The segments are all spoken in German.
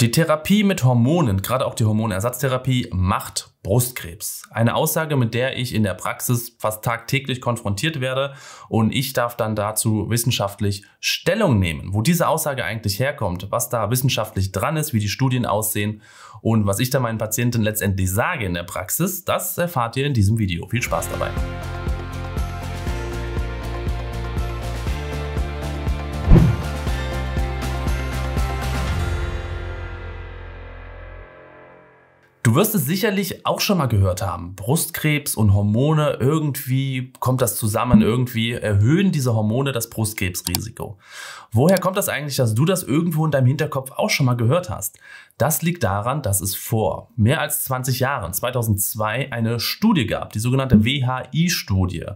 Die Therapie mit Hormonen, gerade auch die Hormonersatztherapie, macht Brustkrebs. Eine Aussage, mit der ich in der Praxis fast tagtäglich konfrontiert werde und ich darf dann dazu wissenschaftlich Stellung nehmen, wo diese Aussage eigentlich herkommt, was da wissenschaftlich dran ist, wie die Studien aussehen und was ich da meinen Patienten letztendlich sage in der Praxis, das erfahrt ihr in diesem Video. Viel Spaß dabei! wirst es sicherlich auch schon mal gehört haben. Brustkrebs und Hormone, irgendwie kommt das zusammen, irgendwie erhöhen diese Hormone das Brustkrebsrisiko. Woher kommt das eigentlich, dass du das irgendwo in deinem Hinterkopf auch schon mal gehört hast? Das liegt daran, dass es vor mehr als 20 Jahren, 2002, eine Studie gab, die sogenannte WHI-Studie,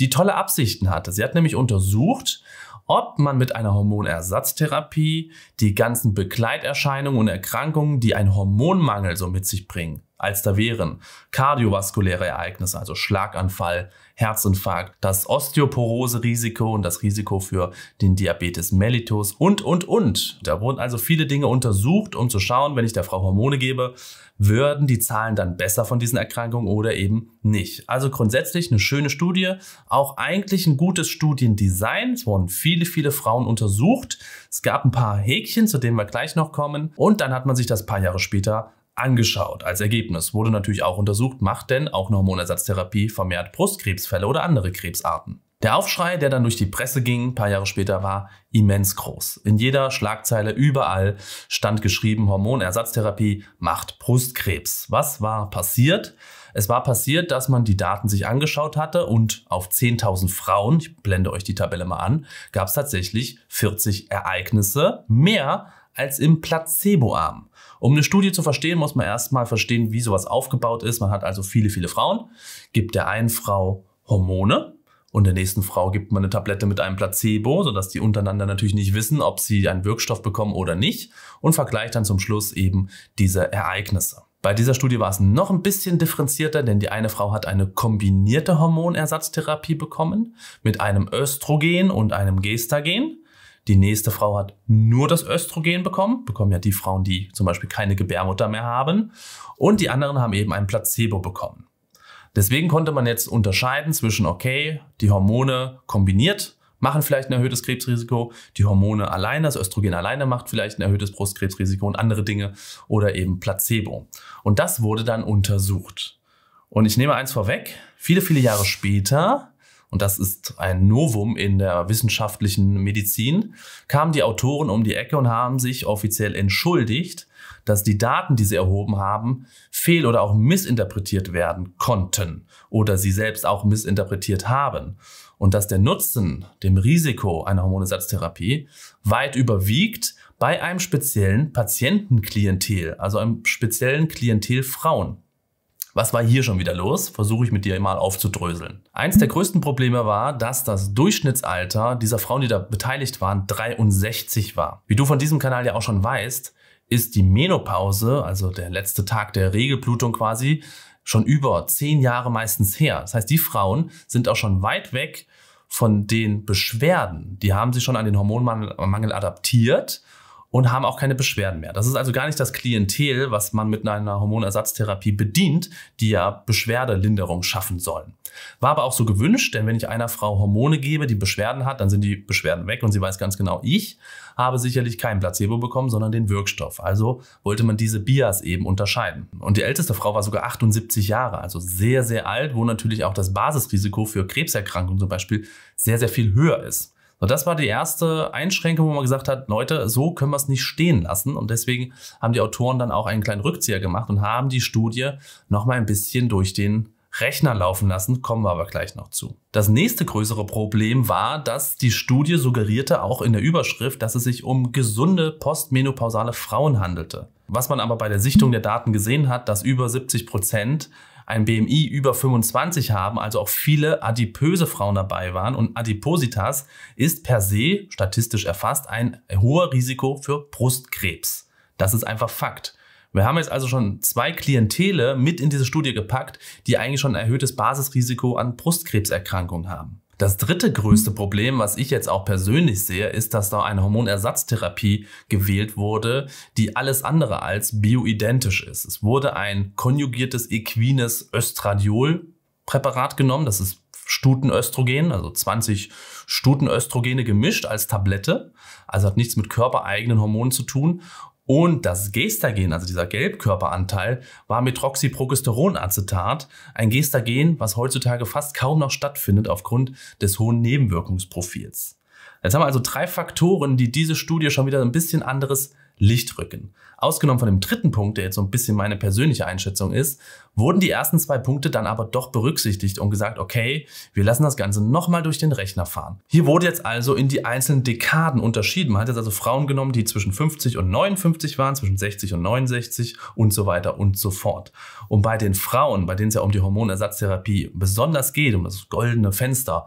die tolle Absichten hatte. Sie hat nämlich untersucht, ob man mit einer Hormonersatztherapie die ganzen Begleiterscheinungen und Erkrankungen, die ein Hormonmangel so mit sich bringen, als da wären. Kardiovaskuläre Ereignisse, also Schlaganfall, Herzinfarkt, das Osteoporose-Risiko und das Risiko für den Diabetes mellitus und, und, und. Da wurden also viele Dinge untersucht, um zu schauen, wenn ich der Frau Hormone gebe, würden die Zahlen dann besser von diesen Erkrankungen oder eben nicht. Also grundsätzlich eine schöne Studie, auch eigentlich ein gutes Studiendesign. Es wurden viele, viele Frauen untersucht. Es gab ein paar Häkchen, zu denen wir gleich noch kommen. Und dann hat man sich das paar Jahre später angeschaut als Ergebnis. Wurde natürlich auch untersucht, macht denn auch eine Hormonersatztherapie vermehrt Brustkrebsfälle oder andere Krebsarten. Der Aufschrei, der dann durch die Presse ging, ein paar Jahre später, war immens groß. In jeder Schlagzeile, überall stand geschrieben, Hormonersatztherapie macht Brustkrebs. Was war passiert? Es war passiert, dass man die Daten sich angeschaut hatte und auf 10.000 Frauen, ich blende euch die Tabelle mal an, gab es tatsächlich 40 Ereignisse mehr als im Placeboarm. Um eine Studie zu verstehen, muss man erstmal verstehen, wie sowas aufgebaut ist. Man hat also viele, viele Frauen, gibt der einen Frau Hormone und der nächsten Frau gibt man eine Tablette mit einem Placebo, sodass die untereinander natürlich nicht wissen, ob sie einen Wirkstoff bekommen oder nicht und vergleicht dann zum Schluss eben diese Ereignisse. Bei dieser Studie war es noch ein bisschen differenzierter, denn die eine Frau hat eine kombinierte Hormonersatztherapie bekommen mit einem Östrogen und einem Gestagen die nächste Frau hat nur das Östrogen bekommen, bekommen ja die Frauen, die zum Beispiel keine Gebärmutter mehr haben. Und die anderen haben eben ein Placebo bekommen. Deswegen konnte man jetzt unterscheiden zwischen, okay, die Hormone kombiniert machen vielleicht ein erhöhtes Krebsrisiko, die Hormone alleine, das Östrogen alleine macht vielleicht ein erhöhtes Brustkrebsrisiko und andere Dinge oder eben Placebo. Und das wurde dann untersucht. Und ich nehme eins vorweg, viele, viele Jahre später und das ist ein Novum in der wissenschaftlichen Medizin, kamen die Autoren um die Ecke und haben sich offiziell entschuldigt, dass die Daten, die sie erhoben haben, fehl- oder auch missinterpretiert werden konnten oder sie selbst auch missinterpretiert haben und dass der Nutzen dem Risiko einer Hormonersatztherapie weit überwiegt bei einem speziellen Patientenklientel, also einem speziellen Klientel Frauen. Was war hier schon wieder los? Versuche ich mit dir mal aufzudröseln. Eins der größten Probleme war, dass das Durchschnittsalter dieser Frauen, die da beteiligt waren, 63 war. Wie du von diesem Kanal ja auch schon weißt, ist die Menopause, also der letzte Tag der Regelblutung quasi, schon über zehn Jahre meistens her. Das heißt, die Frauen sind auch schon weit weg von den Beschwerden. Die haben sich schon an den Hormonmangel adaptiert und haben auch keine Beschwerden mehr. Das ist also gar nicht das Klientel, was man mit einer Hormonersatztherapie bedient, die ja Beschwerdelinderung schaffen sollen. War aber auch so gewünscht, denn wenn ich einer Frau Hormone gebe, die Beschwerden hat, dann sind die Beschwerden weg und sie weiß ganz genau, ich habe sicherlich kein Placebo bekommen, sondern den Wirkstoff. Also wollte man diese Bias eben unterscheiden. Und die älteste Frau war sogar 78 Jahre, also sehr, sehr alt, wo natürlich auch das Basisrisiko für Krebserkrankungen zum Beispiel sehr, sehr viel höher ist. Und das war die erste Einschränkung, wo man gesagt hat, Leute, so können wir es nicht stehen lassen. Und deswegen haben die Autoren dann auch einen kleinen Rückzieher gemacht und haben die Studie nochmal ein bisschen durch den Rechner laufen lassen, kommen wir aber gleich noch zu. Das nächste größere Problem war, dass die Studie suggerierte, auch in der Überschrift, dass es sich um gesunde postmenopausale Frauen handelte. Was man aber bei der Sichtung der Daten gesehen hat, dass über 70 Prozent ein BMI über 25 haben, also auch viele adipöse Frauen dabei waren und Adipositas ist per se, statistisch erfasst, ein hoher Risiko für Brustkrebs. Das ist einfach Fakt. Wir haben jetzt also schon zwei Klientele mit in diese Studie gepackt, die eigentlich schon ein erhöhtes Basisrisiko an Brustkrebserkrankungen haben. Das dritte größte Problem, was ich jetzt auch persönlich sehe, ist, dass da eine Hormonersatztherapie gewählt wurde, die alles andere als bioidentisch ist. Es wurde ein konjugiertes equines Östradiol-Präparat genommen, das ist Stutenöstrogen, also 20 Stutenöstrogene gemischt als Tablette, also hat nichts mit körpereigenen Hormonen zu tun und das Gestagen, also dieser Gelbkörperanteil, war Metroxyprogesteronacetat, ein Gestagen, was heutzutage fast kaum noch stattfindet aufgrund des hohen Nebenwirkungsprofils. Jetzt haben wir also drei Faktoren, die diese Studie schon wieder ein bisschen anderes Lichtrücken. Ausgenommen von dem dritten Punkt, der jetzt so ein bisschen meine persönliche Einschätzung ist, wurden die ersten zwei Punkte dann aber doch berücksichtigt und gesagt, okay, wir lassen das Ganze nochmal durch den Rechner fahren. Hier wurde jetzt also in die einzelnen Dekaden unterschieden. Man hat jetzt also Frauen genommen, die zwischen 50 und 59 waren, zwischen 60 und 69 und so weiter und so fort. Und bei den Frauen, bei denen es ja um die Hormonersatztherapie besonders geht, um das goldene Fenster,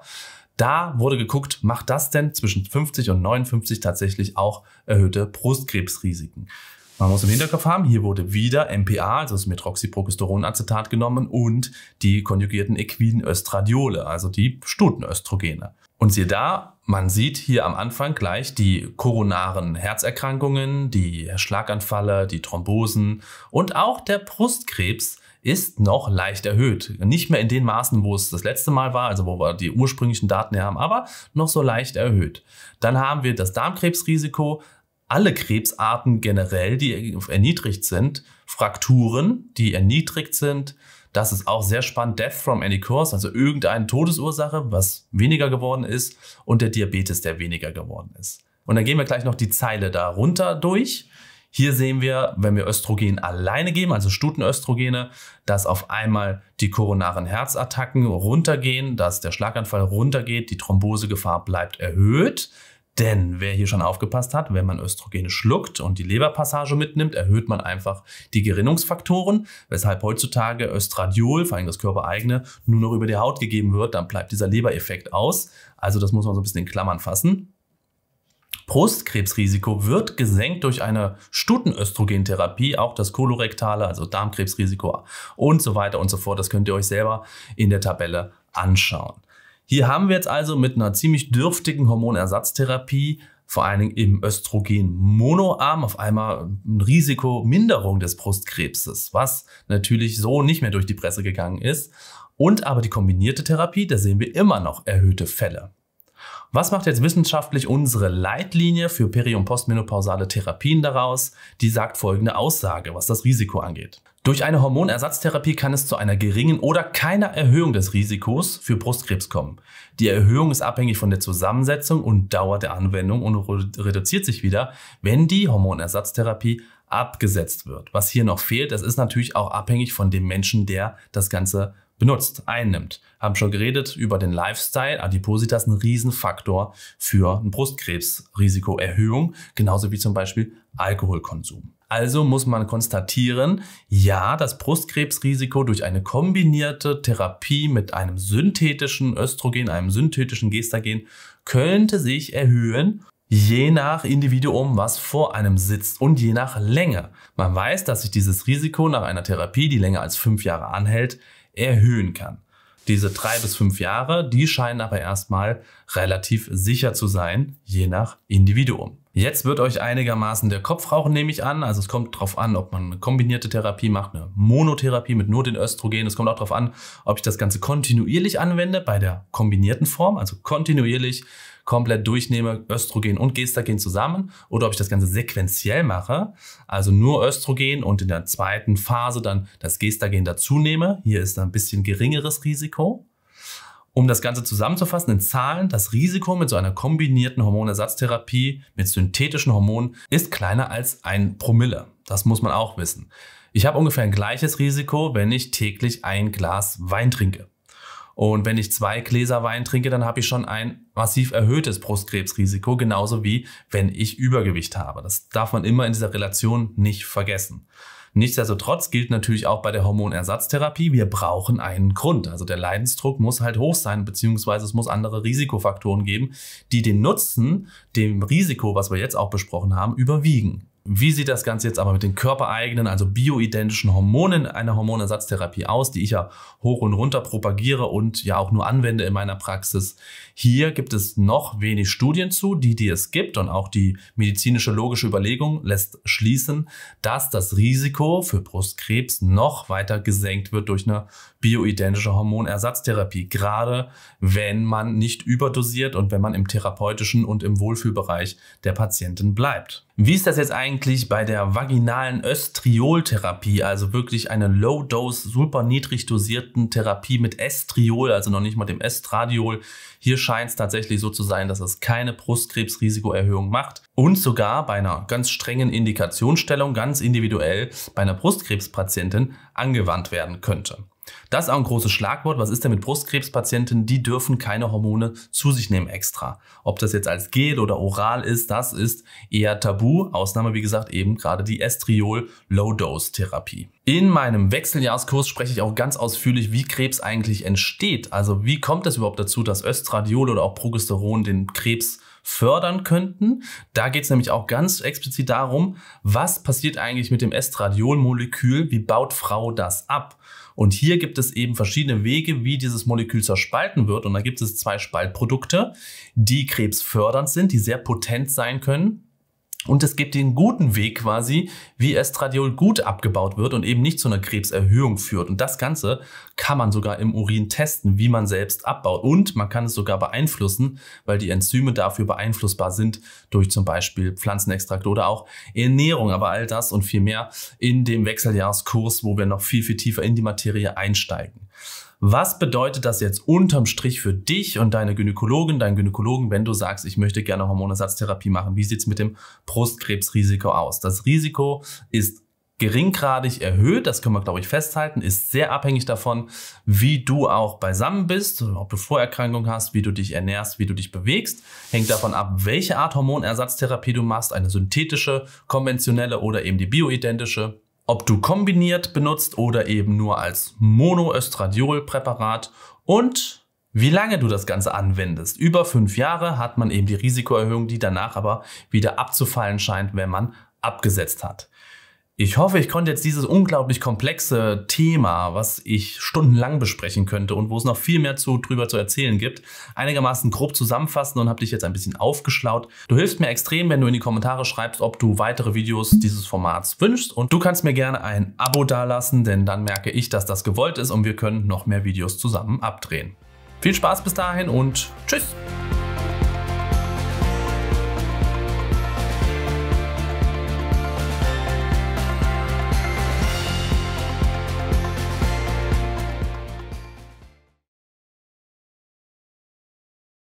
da wurde geguckt, macht das denn zwischen 50 und 59 tatsächlich auch erhöhte Brustkrebsrisiken? Man muss im Hinterkopf haben, hier wurde wieder MPA, also das Metroxyprogesteronacetat genommen und die konjugierten Equinöstradiole, also die Stutenöstrogene. Und siehe da, man sieht hier am Anfang gleich die koronaren Herzerkrankungen, die Schlaganfalle, die Thrombosen und auch der Brustkrebs ist noch leicht erhöht. Nicht mehr in den Maßen, wo es das letzte Mal war, also wo wir die ursprünglichen Daten haben, aber noch so leicht erhöht. Dann haben wir das Darmkrebsrisiko, alle Krebsarten generell, die erniedrigt sind, Frakturen, die erniedrigt sind. Das ist auch sehr spannend. Death from any cause, also irgendeine Todesursache, was weniger geworden ist, und der Diabetes, der weniger geworden ist. Und dann gehen wir gleich noch die Zeile darunter durch. Hier sehen wir, wenn wir Östrogen alleine geben, also Stutenöstrogene, dass auf einmal die koronaren Herzattacken runtergehen, dass der Schlaganfall runtergeht, die Thrombosegefahr bleibt erhöht. Denn wer hier schon aufgepasst hat, wenn man Östrogene schluckt und die Leberpassage mitnimmt, erhöht man einfach die Gerinnungsfaktoren, weshalb heutzutage Östradiol, vor allem das körpereigene, nur noch über die Haut gegeben wird, dann bleibt dieser Lebereffekt aus. Also das muss man so ein bisschen in Klammern fassen. Brustkrebsrisiko wird gesenkt durch eine Stutenöstrogentherapie, auch das kolorektale, also Darmkrebsrisiko und so weiter und so fort. Das könnt ihr euch selber in der Tabelle anschauen. Hier haben wir jetzt also mit einer ziemlich dürftigen Hormonersatztherapie vor allen Dingen im Östrogen-Monoarm, auf einmal ein Risikominderung des Brustkrebses, was natürlich so nicht mehr durch die Presse gegangen ist. Und aber die kombinierte Therapie, da sehen wir immer noch erhöhte Fälle. Was macht jetzt wissenschaftlich unsere Leitlinie für peri- und postmenopausale Therapien daraus? Die sagt folgende Aussage, was das Risiko angeht. Durch eine Hormonersatztherapie kann es zu einer geringen oder keiner Erhöhung des Risikos für Brustkrebs kommen. Die Erhöhung ist abhängig von der Zusammensetzung und Dauer der Anwendung und reduziert sich wieder, wenn die Hormonersatztherapie abgesetzt wird. Was hier noch fehlt, das ist natürlich auch abhängig von dem Menschen, der das Ganze benutzt, einnimmt. Haben schon geredet über den Lifestyle. Adipositas ein Riesenfaktor für ein Brustkrebsrisikoerhöhung, genauso wie zum Beispiel Alkoholkonsum. Also muss man konstatieren, ja, das Brustkrebsrisiko durch eine kombinierte Therapie mit einem synthetischen Östrogen, einem synthetischen Gestagen könnte sich erhöhen je nach Individuum, was vor einem sitzt und je nach Länge. Man weiß, dass sich dieses Risiko nach einer Therapie, die länger als fünf Jahre anhält, erhöhen kann. Diese drei bis fünf Jahre, die scheinen aber erstmal relativ sicher zu sein, je nach Individuum. Jetzt wird euch einigermaßen der Kopf rauchen, nehme ich an. Also es kommt darauf an, ob man eine kombinierte Therapie macht, eine Monotherapie mit nur den Östrogen. Es kommt auch darauf an, ob ich das Ganze kontinuierlich anwende bei der kombinierten Form, also kontinuierlich komplett durchnehme, Östrogen und Gestagen zusammen, oder ob ich das Ganze sequenziell mache, also nur Östrogen und in der zweiten Phase dann das Gestagen dazu nehme. Hier ist ein bisschen geringeres Risiko. Um das Ganze zusammenzufassen in Zahlen, das Risiko mit so einer kombinierten Hormonersatztherapie mit synthetischen Hormonen ist kleiner als ein Promille. Das muss man auch wissen. Ich habe ungefähr ein gleiches Risiko, wenn ich täglich ein Glas Wein trinke. Und wenn ich zwei Gläser Wein trinke, dann habe ich schon ein massiv erhöhtes Brustkrebsrisiko, genauso wie wenn ich Übergewicht habe. Das darf man immer in dieser Relation nicht vergessen. Nichtsdestotrotz gilt natürlich auch bei der Hormonersatztherapie, wir brauchen einen Grund. Also der Leidensdruck muss halt hoch sein, beziehungsweise es muss andere Risikofaktoren geben, die den Nutzen, dem Risiko, was wir jetzt auch besprochen haben, überwiegen. Wie sieht das Ganze jetzt aber mit den körpereigenen, also bioidentischen Hormonen einer Hormonersatztherapie aus, die ich ja hoch und runter propagiere und ja auch nur anwende in meiner Praxis? Hier gibt es noch wenig Studien zu, die, die es gibt und auch die medizinische logische Überlegung lässt schließen, dass das Risiko für Brustkrebs noch weiter gesenkt wird durch eine bioidentische Hormonersatztherapie, gerade wenn man nicht überdosiert und wenn man im therapeutischen und im Wohlfühlbereich der Patienten bleibt. Wie ist das jetzt eigentlich bei der vaginalen Östriol-Therapie, also wirklich eine Low-Dose, super niedrig dosierten Therapie mit Estriol, also noch nicht mal dem Estradiol? Hier scheint es tatsächlich so zu sein, dass es keine Brustkrebsrisikoerhöhung macht und sogar bei einer ganz strengen Indikationsstellung ganz individuell bei einer Brustkrebspatientin angewandt werden könnte. Das ist auch ein großes Schlagwort. Was ist denn mit Brustkrebspatienten? Die dürfen keine Hormone zu sich nehmen extra. Ob das jetzt als Gel oder oral ist, das ist eher tabu. Ausnahme, wie gesagt, eben gerade die Estriol-Low-Dose-Therapie. In meinem Wechseljahrskurs spreche ich auch ganz ausführlich, wie Krebs eigentlich entsteht. Also wie kommt es überhaupt dazu, dass Östradiol oder auch Progesteron den Krebs fördern könnten. Da geht es nämlich auch ganz explizit darum, was passiert eigentlich mit dem Estradiolmolekül, wie baut Frau das ab? Und hier gibt es eben verschiedene Wege, wie dieses Molekül zerspalten wird. Und da gibt es zwei Spaltprodukte, die krebsfördernd sind, die sehr potent sein können und es gibt den guten Weg quasi, wie Estradiol gut abgebaut wird und eben nicht zu einer Krebserhöhung führt. Und das Ganze kann man sogar im Urin testen, wie man selbst abbaut. Und man kann es sogar beeinflussen, weil die Enzyme dafür beeinflussbar sind durch zum Beispiel Pflanzenextrakte oder auch Ernährung. Aber all das und viel mehr in dem Wechseljahreskurs, wo wir noch viel, viel tiefer in die Materie einsteigen. Was bedeutet das jetzt unterm Strich für dich und deine Gynäkologin, deinen Gynäkologen, wenn du sagst, ich möchte gerne Hormonersatztherapie machen? Wie sieht's mit dem Brustkrebsrisiko aus? Das Risiko ist geringgradig erhöht, das können wir, glaube ich, festhalten, ist sehr abhängig davon, wie du auch beisammen bist, ob du Vorerkrankungen hast, wie du dich ernährst, wie du dich bewegst. Hängt davon ab, welche Art Hormonersatztherapie du machst, eine synthetische, konventionelle oder eben die bioidentische ob du kombiniert benutzt oder eben nur als Monoöstradiol-Präparat und wie lange du das Ganze anwendest. Über fünf Jahre hat man eben die Risikoerhöhung, die danach aber wieder abzufallen scheint, wenn man abgesetzt hat. Ich hoffe, ich konnte jetzt dieses unglaublich komplexe Thema, was ich stundenlang besprechen könnte und wo es noch viel mehr zu, drüber zu erzählen gibt, einigermaßen grob zusammenfassen und habe dich jetzt ein bisschen aufgeschlaut. Du hilfst mir extrem, wenn du in die Kommentare schreibst, ob du weitere Videos dieses Formats wünschst und du kannst mir gerne ein Abo dalassen, denn dann merke ich, dass das gewollt ist und wir können noch mehr Videos zusammen abdrehen. Viel Spaß bis dahin und tschüss!